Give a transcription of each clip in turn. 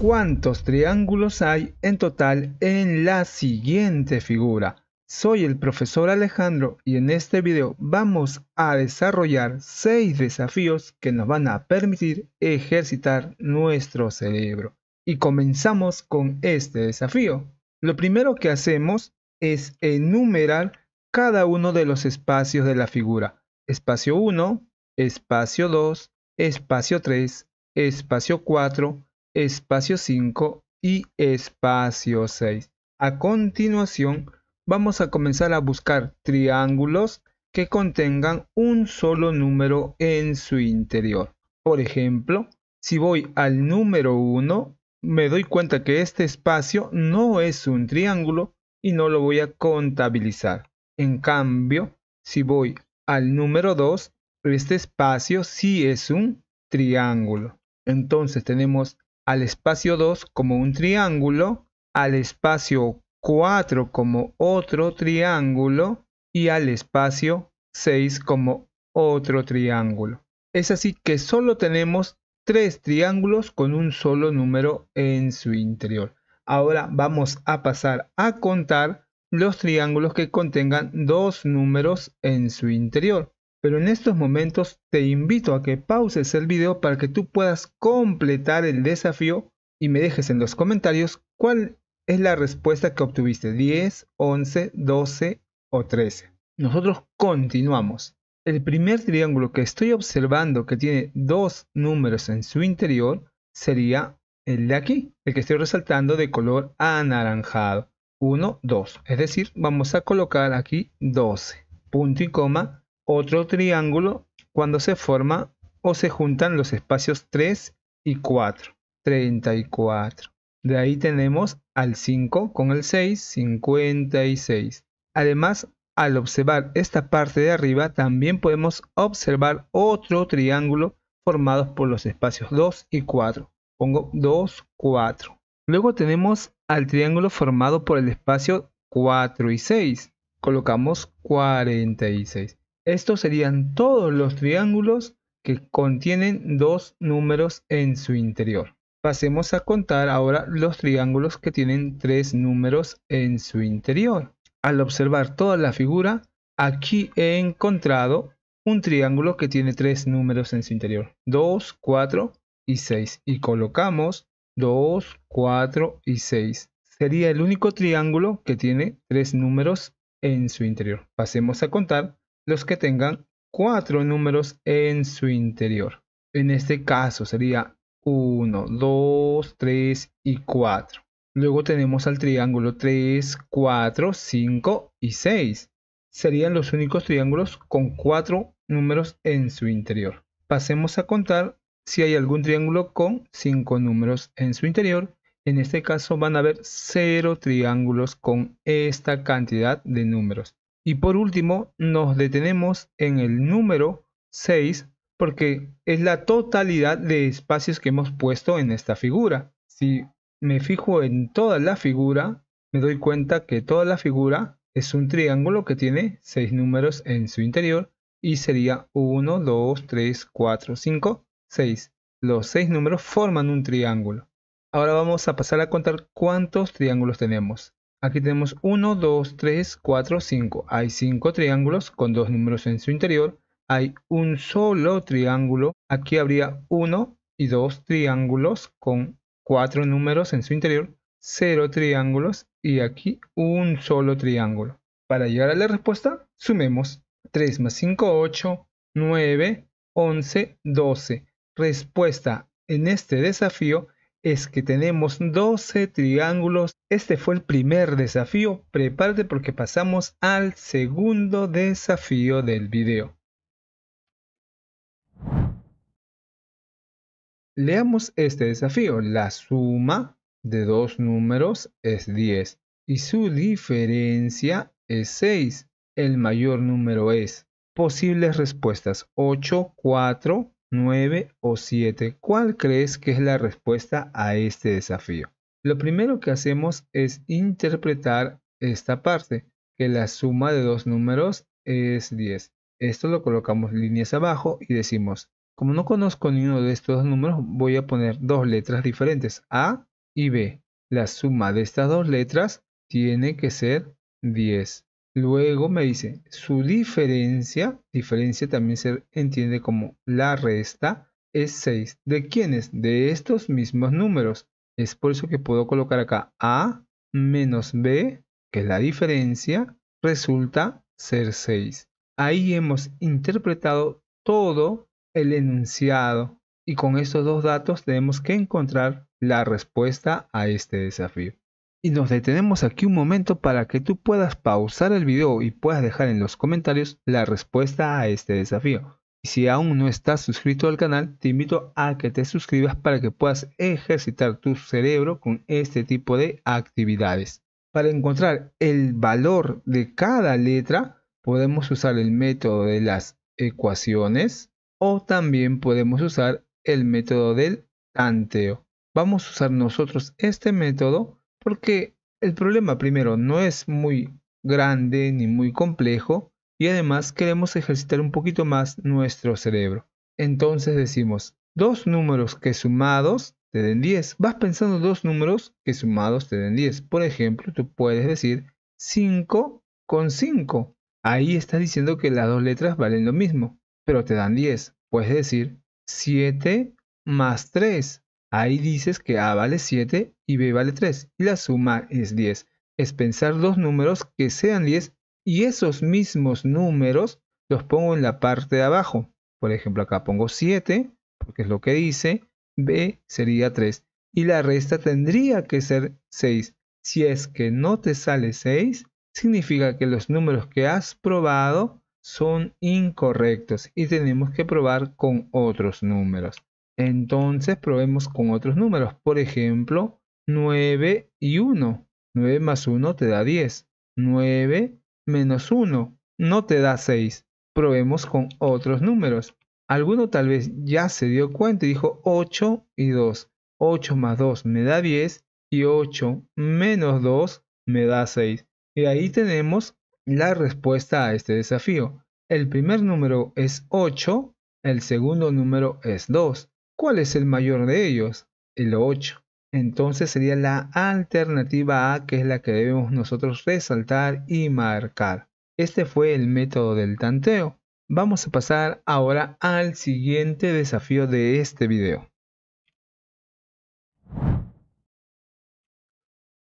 ¿Cuántos triángulos hay en total en la siguiente figura? Soy el profesor Alejandro y en este video vamos a desarrollar 6 desafíos que nos van a permitir ejercitar nuestro cerebro. Y comenzamos con este desafío. Lo primero que hacemos es enumerar cada uno de los espacios de la figura. Espacio 1, espacio 2, espacio 3, espacio 4, espacio 5 y espacio 6. A continuación, vamos a comenzar a buscar triángulos que contengan un solo número en su interior. Por ejemplo, si voy al número 1, me doy cuenta que este espacio no es un triángulo y no lo voy a contabilizar. En cambio, si voy al número 2, este espacio sí es un triángulo. Entonces tenemos al espacio 2 como un triángulo, al espacio 4 como otro triángulo y al espacio 6 como otro triángulo. Es así que solo tenemos tres triángulos con un solo número en su interior. Ahora vamos a pasar a contar los triángulos que contengan dos números en su interior pero en estos momentos te invito a que pauses el video para que tú puedas completar el desafío y me dejes en los comentarios cuál es la respuesta que obtuviste, 10, 11, 12 o 13. Nosotros continuamos. El primer triángulo que estoy observando que tiene dos números en su interior sería el de aquí, el que estoy resaltando de color anaranjado. 1, 2. Es decir, vamos a colocar aquí 12. Punto y coma otro triángulo cuando se forma o se juntan los espacios 3 y 4. 34. De ahí tenemos al 5 con el 6, 56. Además, al observar esta parte de arriba, también podemos observar otro triángulo formado por los espacios 2 y 4. Pongo 2, 4. Luego tenemos al triángulo formado por el espacio 4 y 6. Colocamos 46. Estos serían todos los triángulos que contienen dos números en su interior. Pasemos a contar ahora los triángulos que tienen tres números en su interior. Al observar toda la figura, aquí he encontrado un triángulo que tiene tres números en su interior, 2, 4 y 6. Y colocamos 2, 4 y 6. Sería el único triángulo que tiene tres números en su interior. Pasemos a contar los que tengan cuatro números en su interior. En este caso sería 1, 2, 3 y 4. Luego tenemos al triángulo 3, 4, 5 y 6. Serían los únicos triángulos con cuatro números en su interior. Pasemos a contar si hay algún triángulo con cinco números en su interior. En este caso van a haber 0 triángulos con esta cantidad de números. Y por último, nos detenemos en el número 6 porque es la totalidad de espacios que hemos puesto en esta figura. Si me fijo en toda la figura, me doy cuenta que toda la figura es un triángulo que tiene 6 números en su interior y sería 1, 2, 3, 4, 5, 6. Los 6 números forman un triángulo. Ahora vamos a pasar a contar cuántos triángulos tenemos. Aquí tenemos 1, 2, 3, 4, 5. Hay 5 triángulos con dos números en su interior. Hay un solo triángulo. Aquí habría 1 y 2 triángulos con 4 números en su interior. 0 triángulos y aquí un solo triángulo. Para llegar a la respuesta, sumemos 3 más 5, 8, 9, 11, 12. Respuesta en este desafío es que tenemos 12 triángulos. Este fue el primer desafío. Prepárate porque pasamos al segundo desafío del video. Leamos este desafío. La suma de dos números es 10 y su diferencia es 6. El mayor número es posibles respuestas 8, 4, 9 o 7. ¿Cuál crees que es la respuesta a este desafío? Lo primero que hacemos es interpretar esta parte, que la suma de dos números es 10. Esto lo colocamos líneas abajo y decimos, como no conozco ninguno de estos dos números, voy a poner dos letras diferentes, A y B. La suma de estas dos letras tiene que ser 10. Luego me dice su diferencia, diferencia también se entiende como la resta, es 6. ¿De quiénes? De estos mismos números. Es por eso que puedo colocar acá A menos B, que es la diferencia, resulta ser 6. Ahí hemos interpretado todo el enunciado y con estos dos datos tenemos que encontrar la respuesta a este desafío y nos detenemos aquí un momento para que tú puedas pausar el video y puedas dejar en los comentarios la respuesta a este desafío. Y si aún no estás suscrito al canal, te invito a que te suscribas para que puedas ejercitar tu cerebro con este tipo de actividades. Para encontrar el valor de cada letra, podemos usar el método de las ecuaciones o también podemos usar el método del tanteo. Vamos a usar nosotros este método porque el problema, primero, no es muy grande ni muy complejo y además queremos ejercitar un poquito más nuestro cerebro. Entonces decimos, dos números que sumados te den 10. Vas pensando dos números que sumados te den 10. Por ejemplo, tú puedes decir 5 con 5. Ahí estás diciendo que las dos letras valen lo mismo, pero te dan 10. Puedes decir 7 más 3. Ahí dices que A vale 7 y B vale 3 y la suma es 10. Es pensar dos números que sean 10 y esos mismos números los pongo en la parte de abajo. Por ejemplo, acá pongo 7 porque es lo que dice. B sería 3 y la resta tendría que ser 6. Si es que no te sale 6, significa que los números que has probado son incorrectos y tenemos que probar con otros números. Entonces probemos con otros números. Por ejemplo, 9 y 1. 9 más 1 te da 10. 9 menos 1 no te da 6. Probemos con otros números. Alguno tal vez ya se dio cuenta y dijo 8 y 2. 8 más 2 me da 10 y 8 menos 2 me da 6. Y ahí tenemos la respuesta a este desafío. El primer número es 8, el segundo número es 2. ¿Cuál es el mayor de ellos? El 8. Entonces sería la alternativa A que es la que debemos nosotros resaltar y marcar. Este fue el método del tanteo. Vamos a pasar ahora al siguiente desafío de este video.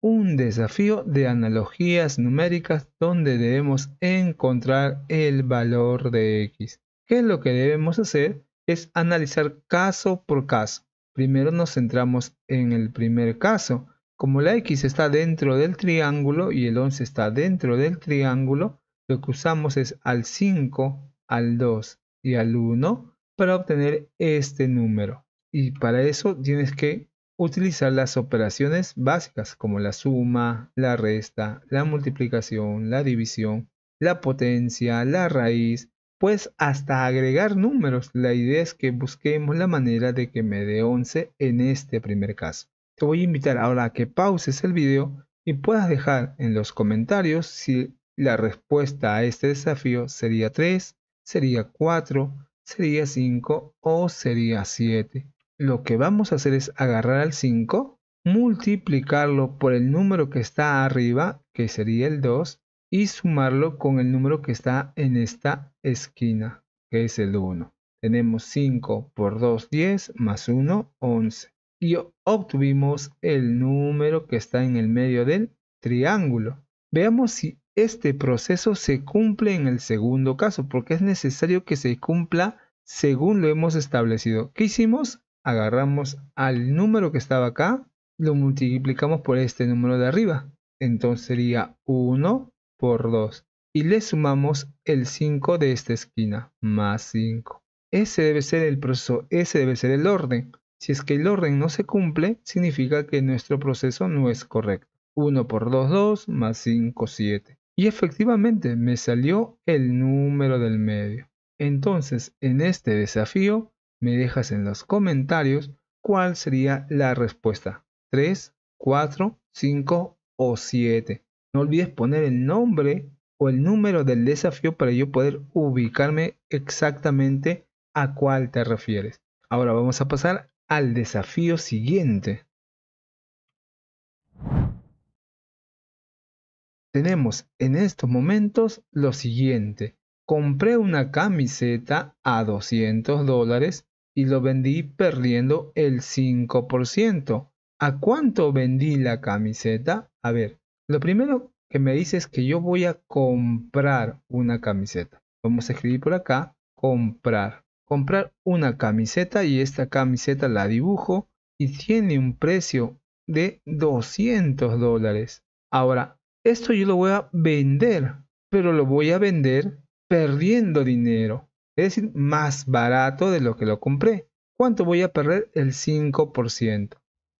Un desafío de analogías numéricas donde debemos encontrar el valor de x. ¿Qué es lo que debemos hacer? es analizar caso por caso. Primero nos centramos en el primer caso. Como la X está dentro del triángulo y el 11 está dentro del triángulo, lo que usamos es al 5, al 2 y al 1 para obtener este número. Y para eso tienes que utilizar las operaciones básicas como la suma, la resta, la multiplicación, la división, la potencia, la raíz, pues hasta agregar números. La idea es que busquemos la manera de que me dé 11 en este primer caso. Te voy a invitar ahora a que pauses el video y puedas dejar en los comentarios si la respuesta a este desafío sería 3, sería 4, sería 5 o sería 7. Lo que vamos a hacer es agarrar al 5, multiplicarlo por el número que está arriba, que sería el 2, y sumarlo con el número que está en esta esquina, que es el 1. Tenemos 5 por 2, 10, más 1, 11. Y obtuvimos el número que está en el medio del triángulo. Veamos si este proceso se cumple en el segundo caso, porque es necesario que se cumpla según lo hemos establecido. ¿Qué hicimos? Agarramos al número que estaba acá, lo multiplicamos por este número de arriba. Entonces sería 1 por 2 y le sumamos el 5 de esta esquina, más 5. Ese debe ser el proceso, ese debe ser el orden. Si es que el orden no se cumple, significa que nuestro proceso no es correcto. 1 por 2, 2, más 5, 7. Y efectivamente me salió el número del medio. Entonces, en este desafío, me dejas en los comentarios cuál sería la respuesta. 3, 4, 5 o 7. No olvides poner el nombre o el número del desafío para yo poder ubicarme exactamente a cuál te refieres. Ahora vamos a pasar al desafío siguiente. Tenemos en estos momentos lo siguiente. Compré una camiseta a 200 dólares y lo vendí perdiendo el 5%. ¿A cuánto vendí la camiseta? A ver, lo primero que me dices que yo voy a comprar una camiseta. Vamos a escribir por acá, comprar. Comprar una camiseta y esta camiseta la dibujo y tiene un precio de 200 dólares. Ahora, esto yo lo voy a vender, pero lo voy a vender perdiendo dinero, es decir, más barato de lo que lo compré. ¿Cuánto voy a perder? El 5%.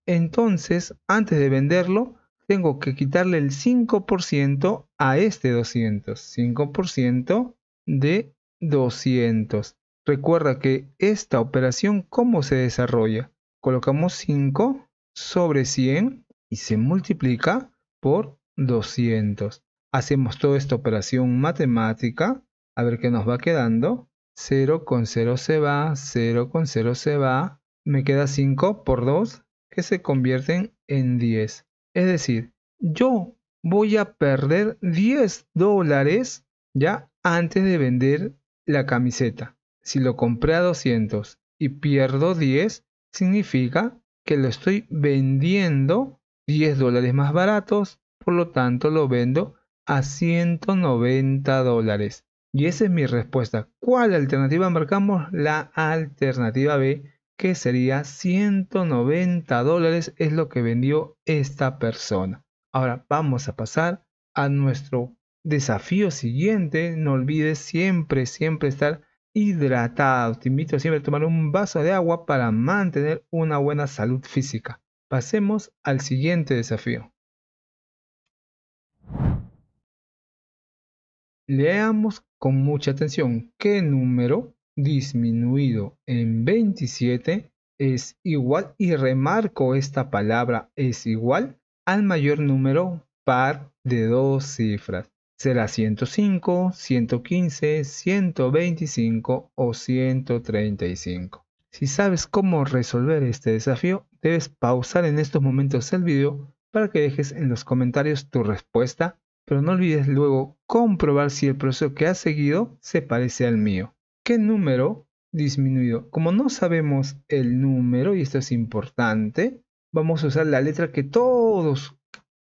Entonces, antes de venderlo, tengo que quitarle el 5% a este 200. 5% de 200. Recuerda que esta operación, ¿cómo se desarrolla? Colocamos 5 sobre 100 y se multiplica por 200. Hacemos toda esta operación matemática. A ver qué nos va quedando. 0 con 0 se va, 0 con 0 se va. Me queda 5 por 2 que se convierten en 10. Es decir, yo voy a perder 10 dólares ya antes de vender la camiseta. Si lo compré a 200 y pierdo 10, significa que lo estoy vendiendo 10 dólares más baratos, por lo tanto lo vendo a 190 dólares. Y esa es mi respuesta. ¿Cuál alternativa marcamos? La alternativa B, que sería 190 dólares es lo que vendió esta persona. Ahora vamos a pasar a nuestro desafío siguiente. No olvides siempre, siempre estar hidratado. Te invito siempre a tomar un vaso de agua para mantener una buena salud física. Pasemos al siguiente desafío. Leamos con mucha atención qué número disminuido en 27 es igual, y remarco esta palabra es igual al mayor número par de dos cifras. Será 105, 115, 125 o 135. Si sabes cómo resolver este desafío, debes pausar en estos momentos el video para que dejes en los comentarios tu respuesta, pero no olvides luego comprobar si el proceso que has seguido se parece al mío. ¿Qué número disminuido? Como no sabemos el número, y esto es importante, vamos a usar la letra que todos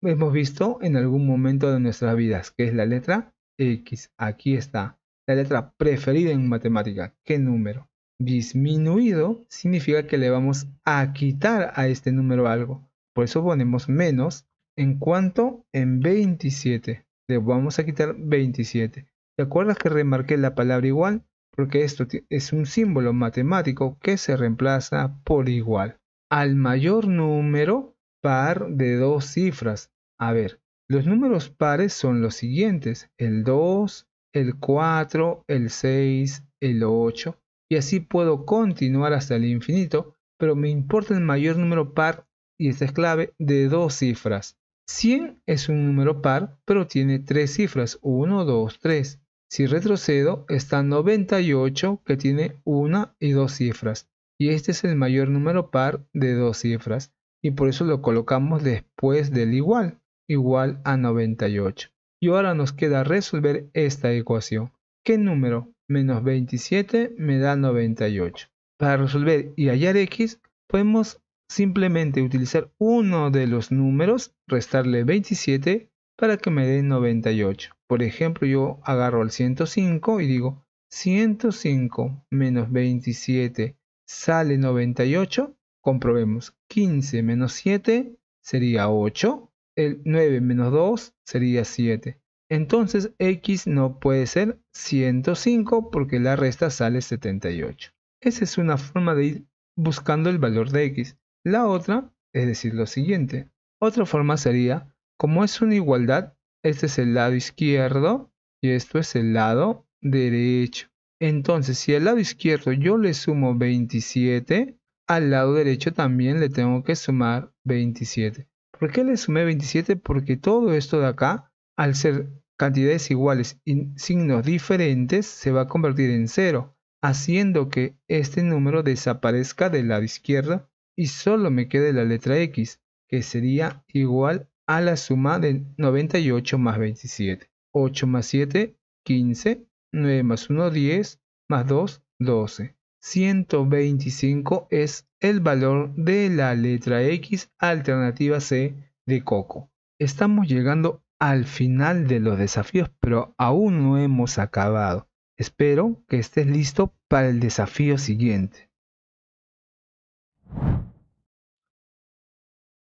hemos visto en algún momento de nuestras vidas, que es la letra X. Aquí está, la letra preferida en matemática. ¿Qué número? Disminuido significa que le vamos a quitar a este número algo. Por eso ponemos menos. ¿En cuánto? En 27. Le vamos a quitar 27. ¿Te acuerdas que remarqué la palabra igual? porque esto es un símbolo matemático que se reemplaza por igual al mayor número par de dos cifras. A ver, los números pares son los siguientes, el 2, el 4, el 6, el 8, y así puedo continuar hasta el infinito, pero me importa el mayor número par, y esta es clave, de dos cifras. 100 es un número par, pero tiene tres cifras, 1, 2, 3. Si retrocedo, está 98 que tiene una y dos cifras. Y este es el mayor número par de dos cifras. Y por eso lo colocamos después del igual, igual a 98. Y ahora nos queda resolver esta ecuación. ¿Qué número? Menos 27 me da 98. Para resolver y hallar x, podemos simplemente utilizar uno de los números, restarle 27 para que me dé 98. Por ejemplo, yo agarro el 105 y digo 105 menos 27 sale 98. Comprobemos. 15 menos 7 sería 8. El 9 menos 2 sería 7. Entonces x no puede ser 105 porque la resta sale 78. Esa es una forma de ir buscando el valor de x. La otra es decir lo siguiente. Otra forma sería, como es una igualdad, este es el lado izquierdo y esto es el lado derecho. Entonces, si al lado izquierdo yo le sumo 27, al lado derecho también le tengo que sumar 27. ¿Por qué le sumé 27? Porque todo esto de acá, al ser cantidades iguales y signos diferentes, se va a convertir en 0, haciendo que este número desaparezca del lado izquierdo y solo me quede la letra X, que sería igual a la suma de 98 más 27. 8 más 7, 15. 9 más 1, 10. Más 2, 12. 125 es el valor de la letra X alternativa C de Coco. Estamos llegando al final de los desafíos, pero aún no hemos acabado. Espero que estés listo para el desafío siguiente.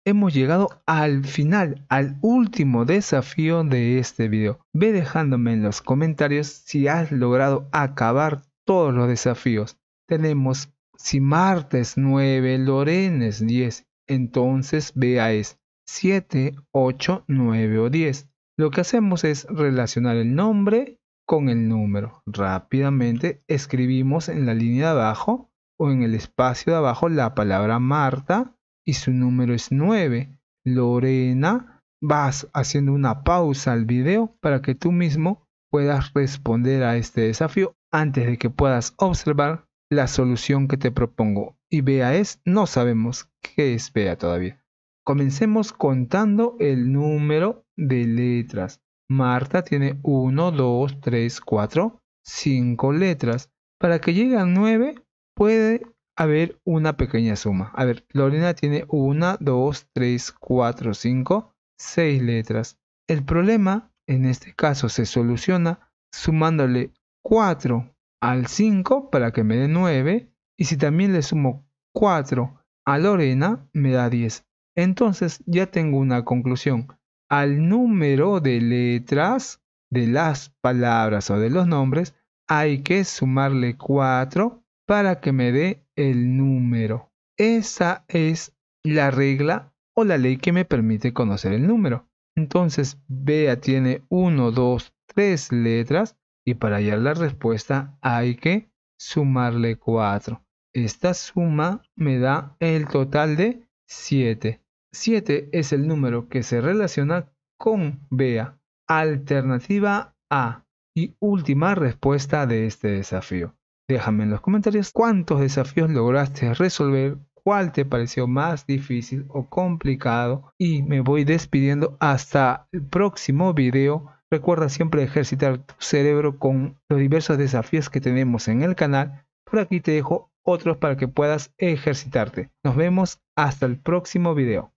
hemos llegado al final, al último desafío de este video. Ve dejándome en los comentarios si has logrado acabar todos los desafíos. Tenemos si martes 9, Lorenes 10, entonces vea es 7, 8, 9 o 10. Lo que hacemos es relacionar el nombre con el número. Rápidamente escribimos en la línea de abajo o en el espacio de abajo la palabra Marta y su número es 9. Lorena, vas haciendo una pausa al video para que tú mismo puedas responder a este desafío antes de que puedas observar la solución que te propongo. Y vea es, no sabemos qué es vea todavía. Comencemos contando el número de letras. Marta tiene 1, 2, 3, 4, 5 letras. Para que llegue a 9, puede a ver, una pequeña suma. A ver, Lorena tiene 1, 2, 3, 4, 5, 6 letras. El problema, en este caso, se soluciona sumándole 4 al 5 para que me dé 9. Y si también le sumo 4 a Lorena, me da 10. Entonces ya tengo una conclusión. Al número de letras de las palabras o de los nombres, hay que sumarle 4 para que me dé el número. Esa es la regla o la ley que me permite conocer el número. Entonces, Bea tiene 1, 2, 3 letras y para hallar la respuesta hay que sumarle 4. Esta suma me da el total de 7. 7 es el número que se relaciona con Bea. Alternativa A y última respuesta de este desafío. Déjame en los comentarios cuántos desafíos lograste resolver, cuál te pareció más difícil o complicado y me voy despidiendo hasta el próximo video. Recuerda siempre ejercitar tu cerebro con los diversos desafíos que tenemos en el canal. Por aquí te dejo otros para que puedas ejercitarte. Nos vemos hasta el próximo video.